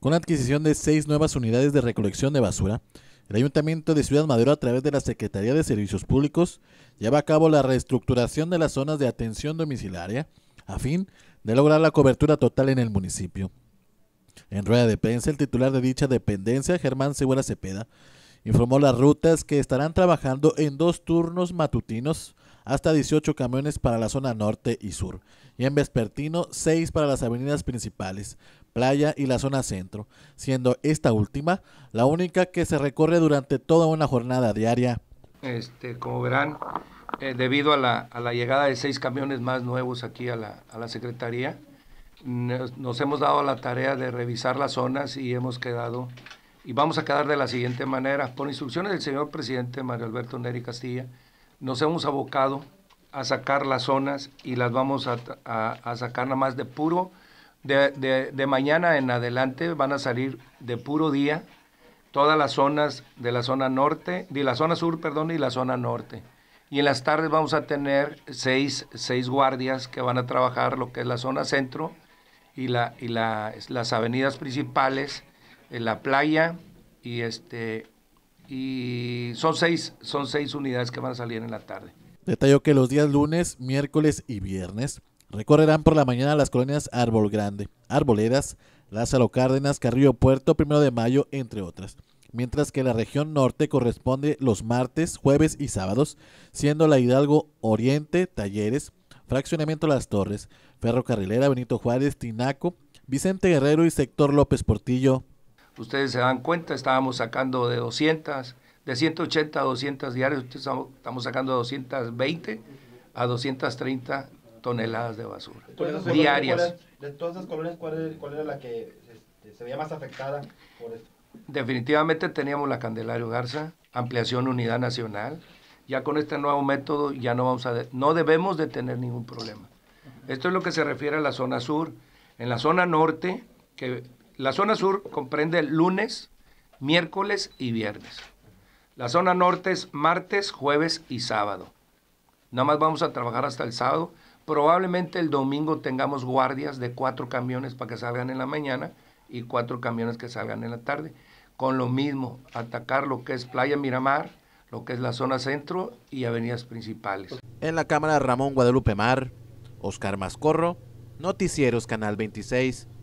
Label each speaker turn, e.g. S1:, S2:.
S1: Con la adquisición de seis nuevas unidades de recolección de basura, el Ayuntamiento de Ciudad Madero, a través de la Secretaría de Servicios Públicos, lleva a cabo la reestructuración de las zonas de atención domiciliaria a fin de lograr la cobertura total en el municipio. En rueda de prensa, el titular de dicha dependencia, Germán Segura Cepeda, informó las rutas que estarán trabajando en dos turnos matutinos hasta 18 camiones para la zona norte y sur, y en vespertino 6 para las avenidas principales, playa y la zona centro, siendo esta última la única que se recorre durante toda una jornada diaria.
S2: Este, como verán, eh, debido a la, a la, llegada de seis camiones más nuevos aquí a la, a la Secretaría, nos, nos, hemos dado la tarea de revisar las zonas y hemos quedado, y vamos a quedar de la siguiente manera, por instrucciones del señor presidente Mario Alberto Neri Castilla, nos hemos abocado a sacar las zonas y las vamos a, sacar nada más de puro, de, mañana en adelante van a salir de puro día todas las zonas de la zona norte, de la zona sur, perdón, y la zona norte. Y en las tardes vamos a tener seis, seis guardias que van a trabajar lo que es la zona centro y, la, y las avenidas principales, eh, la playa y, este, y son seis, son seis unidades que van a salir en la tarde.
S1: Detalló que los días lunes, miércoles y viernes recorrerán por la mañana las colonias Árbol Grande, Arboleras, Lázaro Cárdenas, Carrillo Puerto, Primero de Mayo, entre otras. Mientras que la región norte corresponde los martes, jueves y sábados, siendo la Hidalgo Oriente, Talleres, Fraccionamiento Las Torres, Ferrocarrilera, Benito Juárez, Tinaco, Vicente Guerrero y Sector López Portillo,
S2: Ustedes se dan cuenta, estábamos sacando de 200, de 180 a 200 diarios, estamos sacando de 220 a 230 toneladas de basura diarias.
S1: de todas esas colonias, ¿cuál, era la que este, se
S2: veía más afectada por esto? Definitivamente teníamos la Candelario Garza, ampliación Unidad Nacional. Ya con este nuevo método ya no vamos a no debemos de tener ningún problema. Esto es lo que se refiere a la zona sur. En la zona norte, que la zona sur comprende lunes, miércoles y viernes. La zona norte es martes, jueves y sábado. Nada más vamos a trabajar hasta el sábado. Probablemente el domingo tengamos guardias de cuatro camiones para que salgan en la mañana y cuatro camiones que salgan en la tarde. Con lo mismo, atacar lo que es Playa Miramar, lo que es la zona centro y avenidas principales.
S1: En la cámara Ramón Guadalupe Mar,
S2: Oscar Mascorro, Noticieros Canal 26.